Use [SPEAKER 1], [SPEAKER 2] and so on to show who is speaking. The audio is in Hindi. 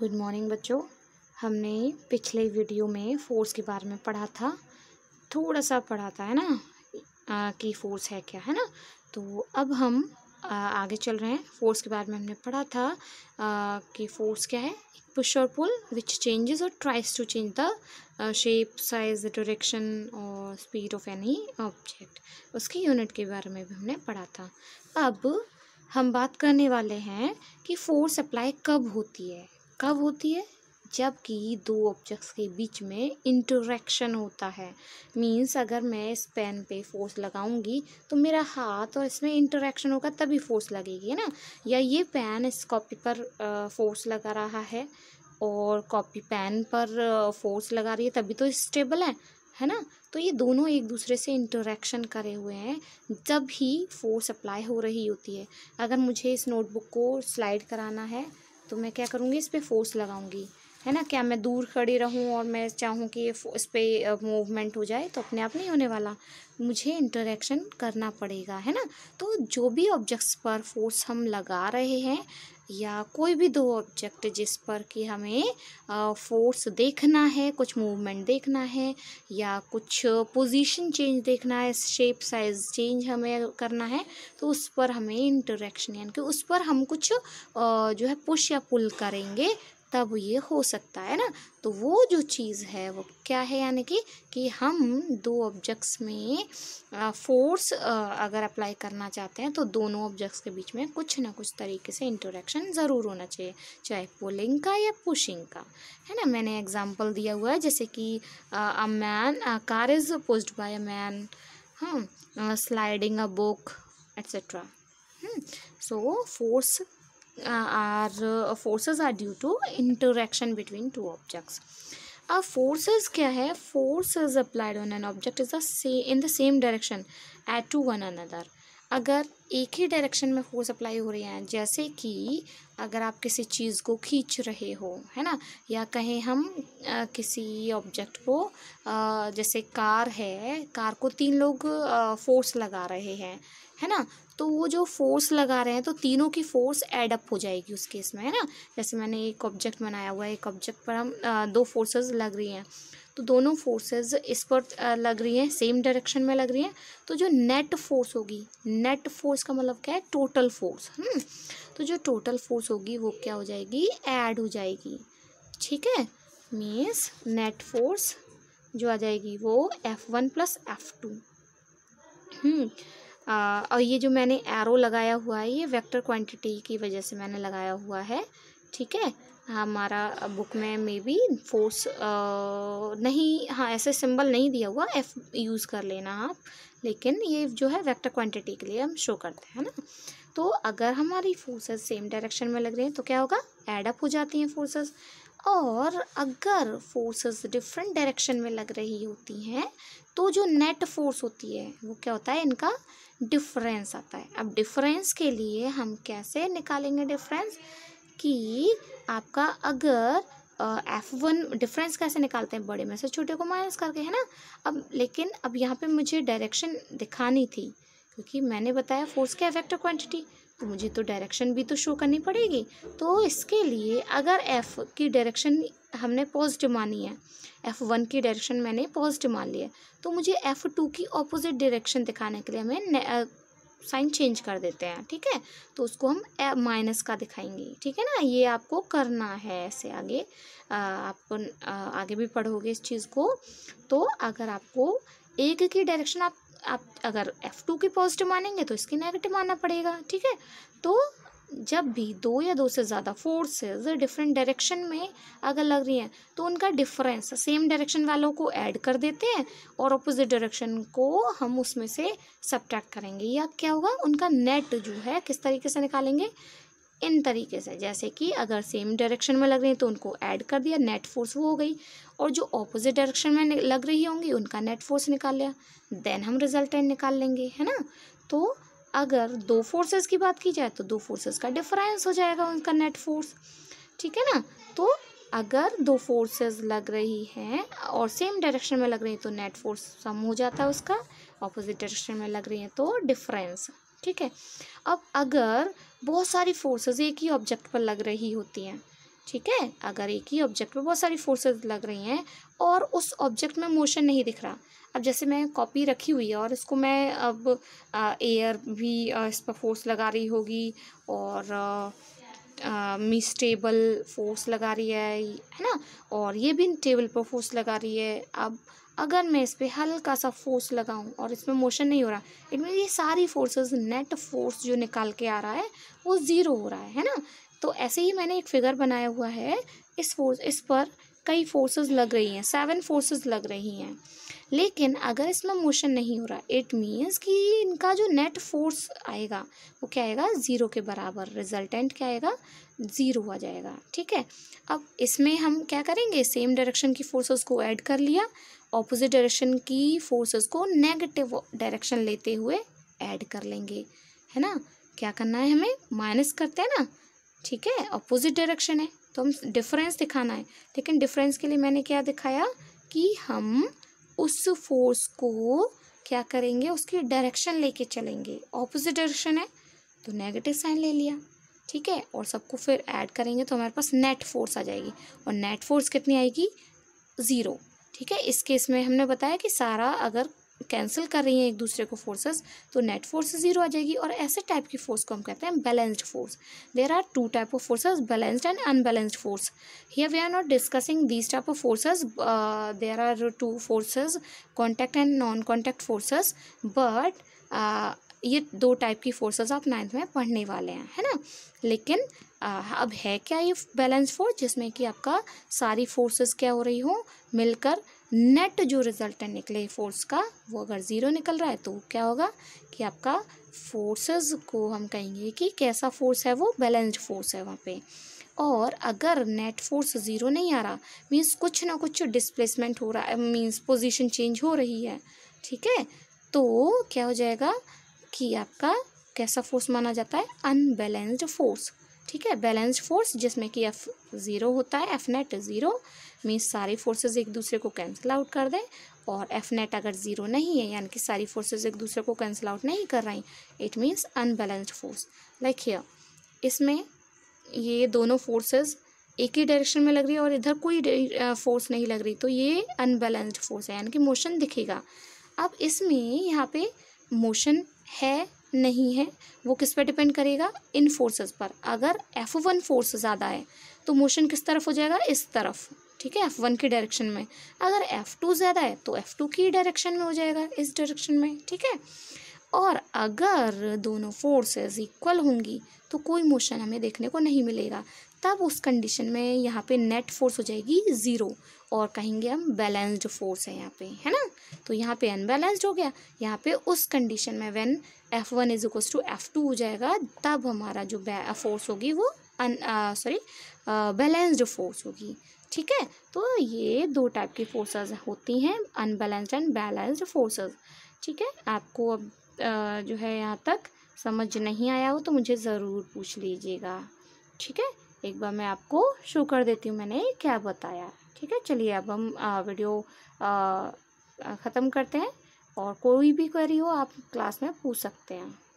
[SPEAKER 1] गुड मॉर्निंग बच्चों हमने पिछले वीडियो में फोर्स के बारे में पढ़ा था थोड़ा सा पढ़ा था है ना आ, कि फोर्स है क्या है ना तो अब हम आ, आगे चल रहे हैं फोर्स के बारे में हमने पढ़ा था आ, कि फोर्स क्या है पुश और पुल विच चेंजेस और tries to change the shape size direction और स्पीड ऑफ एनी ऑब्जेक्ट उसकी यूनिट के बारे में भी हमने पढ़ा था अब हम बात करने वाले हैं कि फोर्स अप्लाई कब होती है कब होती है जबकि दो ऑब्जेक्ट्स के बीच में इंटरेक्शन होता है मींस अगर मैं इस पेन पे फोर्स लगाऊंगी तो मेरा हाथ और इसमें इंटरेक्शन होगा तभी फोर्स लगेगी ना या ये पेन इस कॉपी पर फोर्स लगा रहा है और कॉपी पेन पर फोर्स लगा रही है तभी तो स्टेबल है है ना तो ये दोनों एक दूसरे से इंटरेक्शन करे हुए हैं जब ही फोर्स अप्लाई हो रही होती है अगर मुझे इस नोटबुक को स्लाइड कराना है तो मैं क्या करूँगी इस पर फोर्स लगाऊँगी है ना क्या मैं दूर खड़ी रहूं और मैं चाहूं कि इस पर मूवमेंट हो जाए तो अपने आप नहीं होने वाला मुझे इंटरेक्शन करना पड़ेगा है ना तो जो भी ऑब्जेक्ट्स पर फोर्स हम लगा रहे हैं या कोई भी दो ऑब्जेक्ट जिस पर कि हमें फोर्स देखना है कुछ मूवमेंट देखना है या कुछ पोजीशन चेंज देखना है शेप साइज चेंज हमें करना है तो उस पर हमें इंटरेक्शन यानी कि उस पर हम कुछ जो है पुश या पुल करेंगे तब ये हो सकता है ना तो वो जो चीज़ है वो क्या है यानी कि कि हम दो ऑब्जेक्ट्स में फोर्स अगर अप्लाई करना चाहते हैं तो दोनों ऑब्जेक्ट्स के बीच में कुछ ना कुछ तरीके से इंटरेक्शन ज़रूर होना चाहिए चाहे पुलिंग का या पुशिंग का है ना मैंने एग्जांपल दिया हुआ है जैसे कि a man car is pushed by a man हाँ sliding a book etcetera so force are forces are due to interaction between two objects अब फोर्सेज क्या है forces applied on an object is the in the same direction at to one another अगर एक ही डायरेक्शन में फोर्स अप्लाई हो रही हैं जैसे कि अगर आप किसी चीज़ को खींच रहे हो है ना या कहें हम आ, किसी ऑब्जेक्ट को आ, जैसे कार है कार को तीन लोग आ, फोर्स लगा रहे हैं है ना तो वो जो फोर्स लगा रहे हैं तो तीनों की फोर्स एड अप हो जाएगी उस केस में है ना जैसे मैंने एक ऑब्जेक्ट बनाया हुआ है एक ऑब्जेक्ट पर हम दो फोर्सेस लग रही हैं तो दोनों फोर्सेस इस पर लग रही हैं सेम डायरेक्शन में लग रही हैं तो जो नेट फोर्स होगी नेट फोर्स का मतलब क्या है टोटल फोर्स हम्म, तो जो टोटल फोर्स होगी वो क्या हो जाएगी ऐड हो जाएगी ठीक है मीन्स नेट फोर्स जो आ जाएगी वो F one plus F two और ये जो मैंने एरो लगाया हुआ है ये वेक्टर क्वांटिटी की वजह से मैंने लगाया हुआ है ठीक है हमारा बुक में मे बी फोर्स नहीं हाँ ऐसे सिंबल नहीं दिया हुआ एफ यूज़ कर लेना आप लेकिन ये जो है वेक्टर क्वांटिटी के लिए हम शो करते हैं ना तो अगर हमारी फोर्सेस सेम डायरेक्शन में लग रही हैं तो क्या होगा एडअप हो जाती हैं फोर्सेस और अगर फोर्सेस डिफरेंट डायरेक्शन में लग रही होती हैं तो जो नेट फोर्स होती है वो क्या होता है इनका डिफरेंस आता है अब डिफरेंस के लिए हम कैसे निकालेंगे डिफरेंस कि आपका अगर एफ़ वन डिफरेंस कैसे निकालते हैं बड़े में से छोटे को माइनस करके है ना अब लेकिन अब यहाँ पे मुझे डायरेक्शन दिखानी थी क्योंकि मैंने बताया फोर्स के अफेक्ट क्वांटिटी तो मुझे तो डायरेक्शन भी तो शो करनी पड़ेगी तो इसके लिए अगर एफ़ की डायरेक्शन हमने पॉजिटिव मानी है एफ़ वन की डायरेक्शन मैंने पॉजिटिव मान लिया तो मुझे एफ़ टू की ऑपोजिट डायरेक्शन दिखाने के लिए हमें साइन चेंज कर देते हैं ठीक है तो उसको हम माइनस का दिखाएंगे ठीक है ना ये आपको करना है ऐसे आगे आप आगे भी पढ़ोगे इस चीज़ को तो अगर आपको एक की डायरेक्शन आप आप अगर F2 की पॉजिटिव मानेंगे तो इसकी नेगेटिव मानना पड़ेगा ठीक है तो जब भी दो या दो से ज़्यादा फोर्सेज डिफरेंट डायरेक्शन में अगर लग रही हैं तो उनका डिफरेंस सेम डायरेक्शन वालों को ऐड कर देते हैं और अपोजिट डायरेक्शन को हम उसमें से सब्ट्रैक्ट करेंगे या क्या होगा उनका नेट जो है किस तरीके से निकालेंगे इन तरीके से जैसे कि अगर सेम डायरेक्शन में लग रही हैं तो उनको ऐड कर दिया नेट फोर्स वो हो गई और जो ऑपोजिट डायरेक्शन में लग रही होंगी उनका नेट फोर्स निकाल लिया देन हम रिजल्टेंट निकाल लेंगे है ना तो अगर दो फोर्सेस की बात की जाए तो दो फोर्सेस का डिफरेंस हो जाएगा उनका नेट फोर्स ठीक है ना तो अगर दो फोर्सेस लग रही हैं और सेम डायरेक्शन में लग रही हैं तो नेट फोर्स सम हो जाता है उसका ऑपोजिट डायरेक्शन में लग रही हैं तो डिफरेंस ठीक है अब अगर बहुत सारी फोर्सेस एक ही ऑब्जेक्ट पर लग रही होती हैं ठीक है अगर एक ही ऑब्जेक्ट पर बहुत सारी फोर्सेस लग रही हैं और उस ऑब्जेक्ट में मोशन नहीं दिख रहा अब जैसे मैं कॉपी रखी हुई है और इसको मैं अब एयर भी आ, इस पर फोर्स लगा रही होगी और आ, फोर्स लगा रही है है ना और ये भी टेबल पर फोर्स लगा रही है अब अगर मैं इस पर हल्का सा फोर्स लगाऊं और इसमें मोशन नहीं हो रहा इट मीन ये सारी फोर्सेस नेट फोर्स जो निकाल के आ रहा है वो ज़ीरो हो रहा है है ना तो ऐसे ही मैंने एक फिगर बनाया हुआ है इस फोर्स इस पर कई फोर्सेस लग रही हैं सेवन फोर्सेस लग रही हैं लेकिन अगर इसमें मोशन नहीं हो रहा इट मीन्स कि इनका जो नेट फोर्स आएगा वो क्या आएगा ज़ीरो के बराबर रिजल्टेंट क्या आएगा ज़ीरो आ जाएगा ठीक है अब इसमें हम क्या करेंगे सेम डायरेक्शन की फोर्सेस को ऐड कर लिया ऑपोजिट डायरेक्शन की फोर्सेस को नेगेटिव डायरेक्शन लेते हुए ऐड कर लेंगे है ना क्या करना है हमें माइनस करते हैं ना ठीक है अपोजिट डायरेक्शन है तो हम डिफरेंस दिखाना है लेकिन डिफरेंस के लिए मैंने क्या दिखाया कि हम उस फोर्स को क्या करेंगे उसकी डायरेक्शन लेके चलेंगे ऑपोजिट डायरेक्शन है तो नेगेटिव साइन ले लिया ठीक है और सबको फिर ऐड करेंगे तो हमारे पास नेट फोर्स आ जाएगी और नेट फोर्स कितनी आएगी ज़ीरो ठीक है इस केस में हमने बताया कि सारा अगर कैंसिल कर रही हैं एक दूसरे को फोर्सेस तो नेट फोर्स जीरो आ जाएगी और ऐसे टाइप की फोर्स को हम कहते हैं balanced force there are two type of forces balanced and unbalanced force here we are not discussing these type of forces there are two forces contact and non contact forces but ये दो टाइप की फोर्सेज आप नाइन्थ में पढ़ने वाले हैं है ना लेकिन आ, uh, अब है क्या ये बैलेंस फोर्स जिसमें कि आपका सारी फोर्सेज क्या हो रही हो मिलकर नेट जो रिजल्टेंट निकले फोर्स का वो अगर ज़ीरो निकल रहा है तो क्या होगा कि आपका फोर्सेस को हम कहेंगे कि कैसा फोर्स है वो बैलेंस्ड फोर्स है वहाँ पे और अगर नेट फोर्स ज़ीरो नहीं आ रहा मीन्स कुछ ना कुछ डिस्प्लेसमेंट हो रहा है मीन्स पोजीशन चेंज हो रही है ठीक है तो क्या हो जाएगा कि आपका कैसा फोर्स माना जाता है अनबैलेंस्ड फोर्स ठीक है बैलेंस्ड फोर्स जिसमें कि एफ ज़ीरो होता है एफ नेट ज़ीरो मीन्स सारी फोर्सेज एक दूसरे को कैंसिल आउट कर दें और एफ नेट अगर ज़ीरो नहीं है यानी कि सारी फोर्सेज एक दूसरे को कैंसिल आउट नहीं कर रही it means unbalanced force like here इसमें ये दोनों फोर्सेज एक ही डायरेक्शन में लग रही है और इधर कोई फोर्स नहीं लग रही तो ये अनबैलेंस्ड फोर्स है यानी कि मोशन दिखेगा अब इसमें यहाँ पे मोशन है नहीं है वो किस पर डिपेंड करेगा इन फोर्सेस पर अगर एफ वन फोर्स ज़्यादा है तो मोशन किस तरफ हो जाएगा इस तरफ ठीक है एफ वन की डायरेक्शन में अगर एफ टू ज़्यादा है तो एफ टू की डायरेक्शन में हो जाएगा इस डायरेक्शन में ठीक है और अगर दोनों फोर्सेस इक्वल होंगी तो कोई मोशन हमें देखने को नहीं मिलेगा तब उस कंडीशन में यहाँ पे नेट फोर्स हो जाएगी ज़ीरो और कहेंगे हम बैलेंस्ड फोर्स है यहाँ पे है ना तो यहाँ पे अनबैलेंस्ड हो गया यहाँ पे उस कंडीशन में when F one is equals to F two हो जाएगा तब हमारा जो फोर्स होगी वो अन सॉरी बैलेंस्ड फोर्स होगी ठीक है तो ये दो टाइप की फोर्सेस होती हैं अनबैलेंस्ड एंड बैलेंस्ड फोर्सेस ठीक है आपको अब जो है यहाँ तक समझ नहीं आया हो तो मुझे ज़रूर पूछ लीजिएगा ठीक है एक बार मैं आपको शो कर देती हूँ मैंने क्या बताया ठीक है चलिए अब हम वीडियो ख़त्म करते हैं और कोई भी क्वेरी हो आप क्लास में पूछ सकते हैं